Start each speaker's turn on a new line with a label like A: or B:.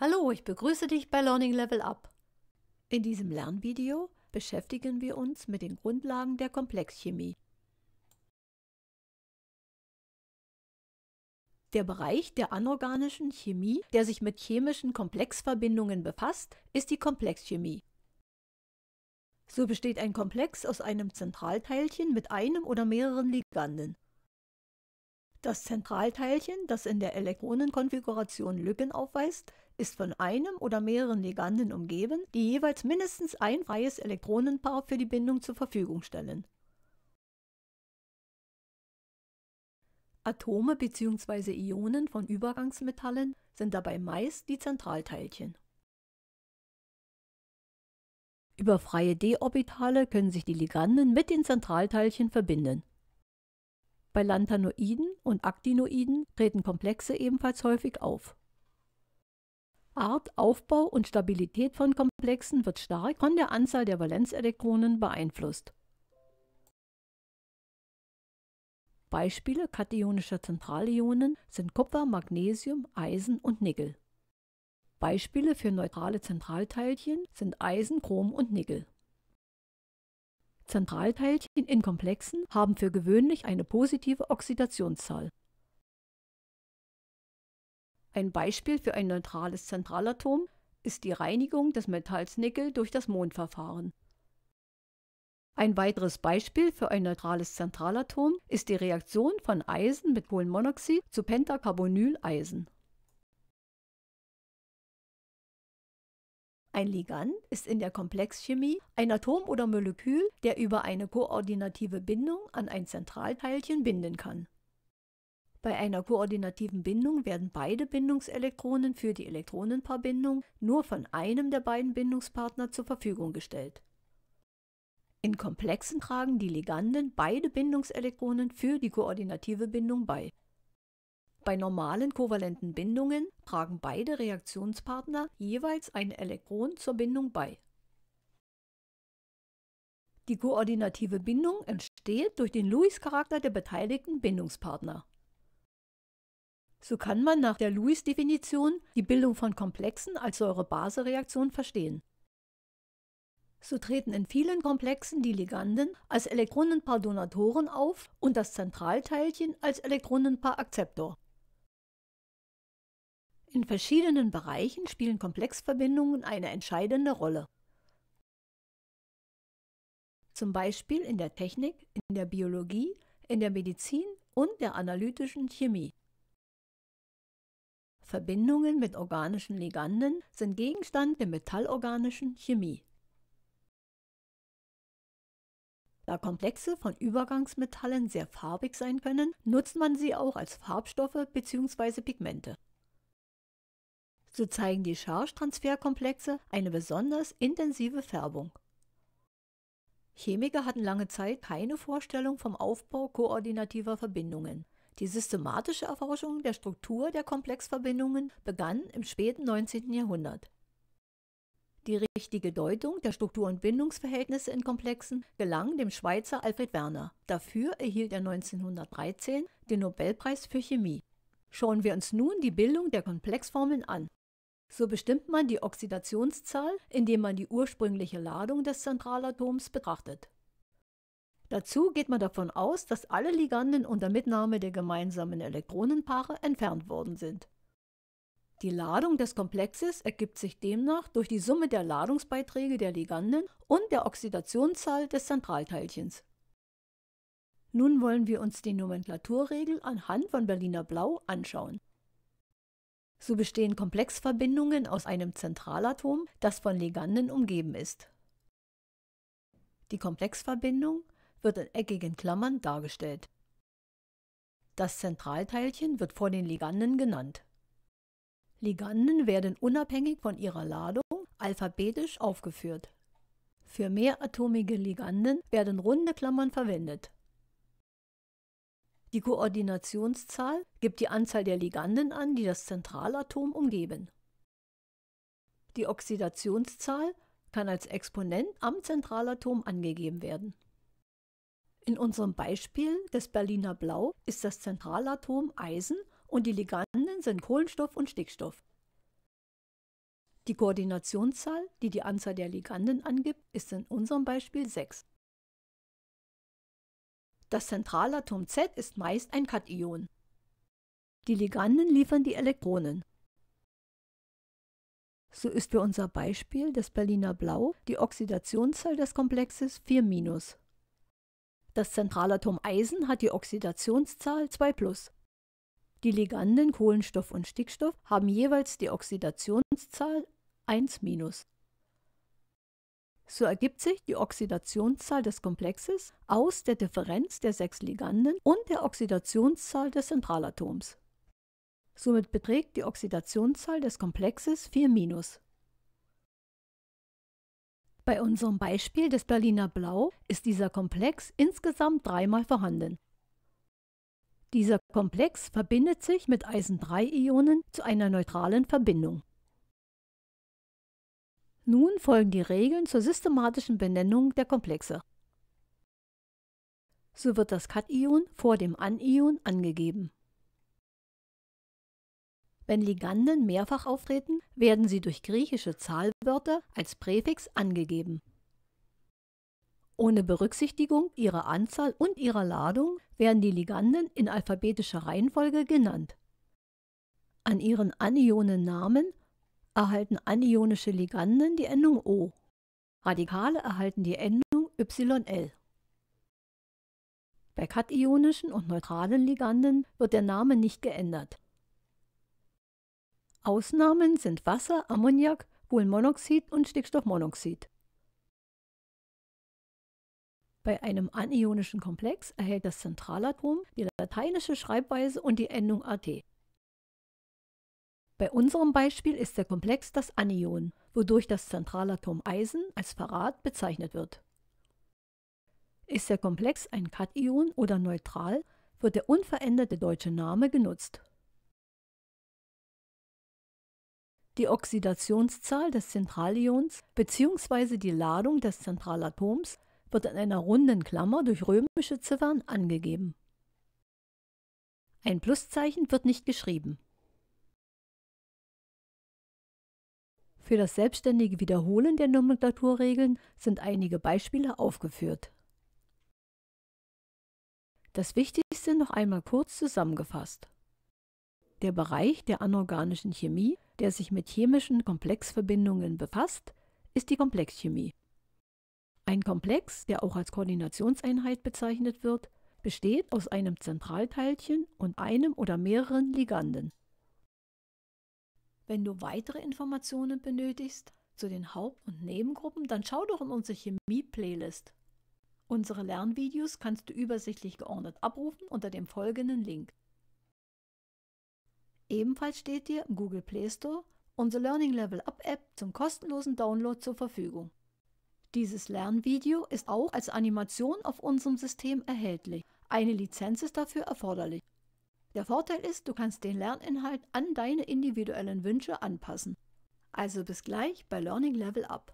A: Hallo, ich begrüße dich bei Learning Level Up. In diesem Lernvideo beschäftigen wir uns mit den Grundlagen der Komplexchemie. Der Bereich der anorganischen Chemie, der sich mit chemischen Komplexverbindungen befasst, ist die Komplexchemie. So besteht ein Komplex aus einem Zentralteilchen mit einem oder mehreren Liganden. Das Zentralteilchen, das in der Elektronenkonfiguration Lücken aufweist, ist von einem oder mehreren Liganden umgeben, die jeweils mindestens ein freies Elektronenpaar für die Bindung zur Verfügung stellen. Atome bzw. Ionen von Übergangsmetallen sind dabei meist die Zentralteilchen. Über freie d-Orbitale können sich die Liganden mit den Zentralteilchen verbinden. Bei Lanthanoiden und Actinoiden treten Komplexe ebenfalls häufig auf. Art, Aufbau und Stabilität von Komplexen wird stark von der Anzahl der Valenzelektronen beeinflusst. Beispiele kationischer Zentralionen sind Kupfer, Magnesium, Eisen und Nickel. Beispiele für neutrale Zentralteilchen sind Eisen, Chrom und Nickel. Zentralteilchen in Komplexen haben für gewöhnlich eine positive Oxidationszahl. Ein Beispiel für ein neutrales Zentralatom ist die Reinigung des Metalls Nickel durch das Mondverfahren. Ein weiteres Beispiel für ein neutrales Zentralatom ist die Reaktion von Eisen mit Kohlenmonoxid zu Pentacarbonyleisen. Ein Ligand ist in der Komplexchemie ein Atom oder Molekül, der über eine koordinative Bindung an ein Zentralteilchen binden kann. Bei einer koordinativen Bindung werden beide Bindungselektronen für die Elektronenpaarbindung nur von einem der beiden Bindungspartner zur Verfügung gestellt. In Komplexen tragen die Liganden beide Bindungselektronen für die koordinative Bindung bei. Bei normalen kovalenten Bindungen tragen beide Reaktionspartner jeweils ein Elektron zur Bindung bei. Die koordinative Bindung entsteht durch den Lewis-Charakter der beteiligten Bindungspartner. So kann man nach der Lewis-Definition die Bildung von Komplexen als Säure-Base-Reaktion verstehen. So treten in vielen Komplexen die Liganden als Elektronenpaar Donatoren auf und das Zentralteilchen als Elektronenpaar Akzeptor. In verschiedenen Bereichen spielen Komplexverbindungen eine entscheidende Rolle. Zum Beispiel in der Technik, in der Biologie, in der Medizin und der analytischen Chemie. Verbindungen mit organischen Liganden sind Gegenstand der metallorganischen Chemie. Da Komplexe von Übergangsmetallen sehr farbig sein können, nutzt man sie auch als Farbstoffe bzw. Pigmente. So zeigen die Charge-Transferkomplexe eine besonders intensive Färbung. Chemiker hatten lange Zeit keine Vorstellung vom Aufbau koordinativer Verbindungen. Die systematische Erforschung der Struktur der Komplexverbindungen begann im späten 19. Jahrhundert. Die richtige Deutung der Struktur- und Bindungsverhältnisse in Komplexen gelang dem Schweizer Alfred Werner. Dafür erhielt er 1913 den Nobelpreis für Chemie. Schauen wir uns nun die Bildung der Komplexformeln an. So bestimmt man die Oxidationszahl, indem man die ursprüngliche Ladung des Zentralatoms betrachtet. Dazu geht man davon aus, dass alle Liganden unter Mitnahme der gemeinsamen Elektronenpaare entfernt worden sind. Die Ladung des Komplexes ergibt sich demnach durch die Summe der Ladungsbeiträge der Liganden und der Oxidationszahl des Zentralteilchens. Nun wollen wir uns die Nomenklaturregel anhand von Berliner Blau anschauen. So bestehen Komplexverbindungen aus einem Zentralatom, das von Liganden umgeben ist. Die Komplexverbindung wird in eckigen Klammern dargestellt. Das Zentralteilchen wird vor den Liganden genannt. Liganden werden unabhängig von ihrer Ladung alphabetisch aufgeführt. Für mehratomige Liganden werden runde Klammern verwendet. Die Koordinationszahl gibt die Anzahl der Liganden an, die das Zentralatom umgeben. Die Oxidationszahl kann als Exponent am Zentralatom angegeben werden. In unserem Beispiel des Berliner Blau ist das Zentralatom Eisen und die Liganden sind Kohlenstoff und Stickstoff. Die Koordinationszahl, die die Anzahl der Liganden angibt, ist in unserem Beispiel 6. Das Zentralatom Z ist meist ein Kation. Die Liganden liefern die Elektronen. So ist für unser Beispiel des Berliner Blau die Oxidationszahl des Komplexes 4-. Das Zentralatom Eisen hat die Oxidationszahl 2+. Die Liganden Kohlenstoff und Stickstoff haben jeweils die Oxidationszahl 1-. So ergibt sich die Oxidationszahl des Komplexes aus der Differenz der sechs Liganden und der Oxidationszahl des Zentralatoms. Somit beträgt die Oxidationszahl des Komplexes 4 minus. Bei unserem Beispiel des Berliner Blau ist dieser Komplex insgesamt dreimal vorhanden. Dieser Komplex verbindet sich mit Eisen-3-Ionen zu einer neutralen Verbindung. Nun folgen die Regeln zur systematischen Benennung der Komplexe. So wird das Kation vor dem Anion angegeben. Wenn Liganden mehrfach auftreten, werden sie durch griechische Zahlwörter als Präfix angegeben. Ohne Berücksichtigung ihrer Anzahl und ihrer Ladung werden die Liganden in alphabetischer Reihenfolge genannt. An ihren Anionennamen erhalten anionische Liganden die Endung O. Radikale erhalten die Endung YL. Bei kationischen und neutralen Liganden wird der Name nicht geändert. Ausnahmen sind Wasser, Ammoniak, Kohlenmonoxid und Stickstoffmonoxid. Bei einem anionischen Komplex erhält das Zentralatom die lateinische Schreibweise und die Endung AT. Bei unserem Beispiel ist der Komplex das Anion, wodurch das Zentralatom Eisen als Parat bezeichnet wird. Ist der Komplex ein Kation oder neutral, wird der unveränderte deutsche Name genutzt. Die Oxidationszahl des Zentralions bzw. die Ladung des Zentralatoms wird in einer runden Klammer durch römische Ziffern angegeben. Ein Pluszeichen wird nicht geschrieben. Für das selbstständige Wiederholen der Nomenklaturregeln sind einige Beispiele aufgeführt. Das Wichtigste noch einmal kurz zusammengefasst. Der Bereich der anorganischen Chemie, der sich mit chemischen Komplexverbindungen befasst, ist die Komplexchemie. Ein Komplex, der auch als Koordinationseinheit bezeichnet wird, besteht aus einem Zentralteilchen und einem oder mehreren Liganden. Wenn du weitere Informationen benötigst zu den Haupt- und Nebengruppen, dann schau doch in unsere Chemie-Playlist. Unsere Lernvideos kannst du übersichtlich geordnet abrufen unter dem folgenden Link. Ebenfalls steht dir im Google Play Store unsere Learning Level Up App zum kostenlosen Download zur Verfügung. Dieses Lernvideo ist auch als Animation auf unserem System erhältlich. Eine Lizenz ist dafür erforderlich. Der Vorteil ist, du kannst den Lerninhalt an deine individuellen Wünsche anpassen. Also bis gleich bei Learning Level Up.